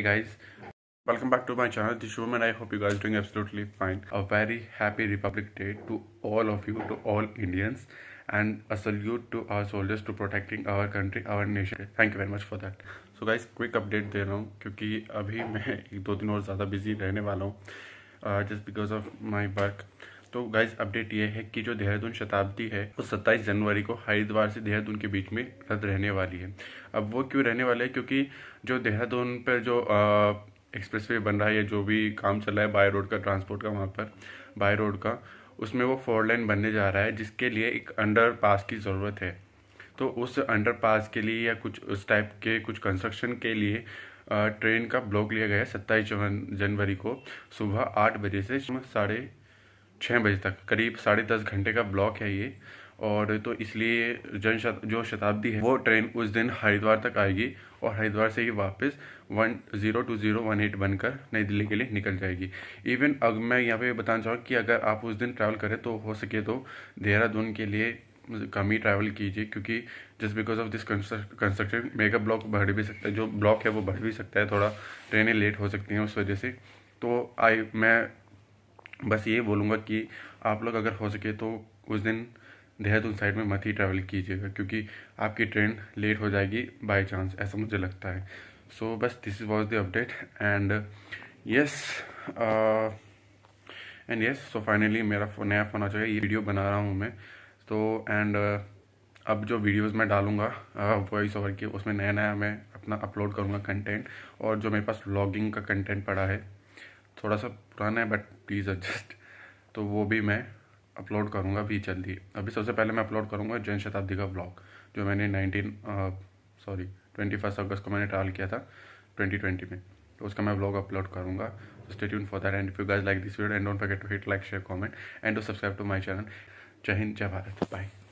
Hey guys, welcome back to my channel show and I hope you guys are doing absolutely fine. A very happy Republic Day to all of you, to all Indians and a salute to our soldiers to protecting our country, our nation. Thank you very much for that. So guys, quick update दे रहा हूँ क्योंकि अभी मैं एक दो दिन और ज़्यादा busy रहने वाला हूँ just because of my work तो गाइज अपडेट ये है कि जो देहरादून शताब्दी है वो 27 जनवरी को हरिद्वार से देहरादून के बीच में रद्द रहने वाली है अब वो क्यों रहने वाले है क्योंकि जो देहरादून पर जो एक्सप्रेस वे बन रहा है या जो भी काम चल रहा है बाय रोड का ट्रांसपोर्ट का वहाँ पर बाय रोड का उसमें वो फोर लाइन बनने जा रहा है जिसके लिए एक अंडर पास की ज़रूरत है तो उस अंडर पास के लिए या कुछ उस टाइप के कुछ कंस्ट्रक्शन के लिए ट्रेन का ब्लॉक लिया गया है सत्ताईस जनवरी को सुबह आठ बजे से साढ़े छः बजे तक करीब साढ़े दस घंटे का ब्लॉक है ये और तो इसलिए जन शत, जो शताब्दी है वो ट्रेन उस दिन हरिद्वार तक आएगी और हरिद्वार से ही वापस one zero two zero one eight बनकर नई दिल्ली के लिए निकल जाएगी इवन अब मैं यहाँ पे बताना चाहूँगा कि अगर आप उस दिन ट्रैवल करें तो हो सके तो देहरादून के लिए कम ही ट्रैवल कीजिए क्योंकि just because of this construction mega block बढ़ भी सकता है जो ब्लॉक है वो बढ़ भी सकता है थोड़ा ट्रेनें लेट हो सकती हैं उस वजह से तो आई मैं बस ये बोलूँगा कि आप लोग अगर हो सके तो उस दिन देहरादून साइड में मत ही ट्रैवल कीजिएगा क्योंकि आपकी ट्रेन लेट हो जाएगी बाय चांस ऐसा मुझे लगता है सो so, बस this was the update and yes and yes so finally मेरा फो, नया फ़ोन आ चुका है ये वीडियो बना रहा हूँ मैं तो एंड uh, अब जो वीडियोस मैं डालूँगा वॉइस ओवर के उसमें नया नया मैं अपना अपलोड करूँगा कंटेंट और जो मेरे पास ब्लॉगिंग का कंटेंट पड़ा है थोड़ा सा पुराना है बट प्लीज़ एडजस्ट तो वो भी मैं अपलोड करूँगा भी जल्दी अभी सबसे पहले मैं अपलोड करूँगा जैन शताब्दी का ब्लॉग जो मैंने नाइनटीन सॉरी ट्वेंटी फर्स्ट अगस्त को मैंने ट्रैवल किया था ट्वेंटी ट्वेंटी में तो उसका मैं ब्लॉग अपलोड करूँगा तो stay tune for that and you guys like this video and don't forget to hit like share comment and to subscribe to my channel जय हिंद जय भारत बाई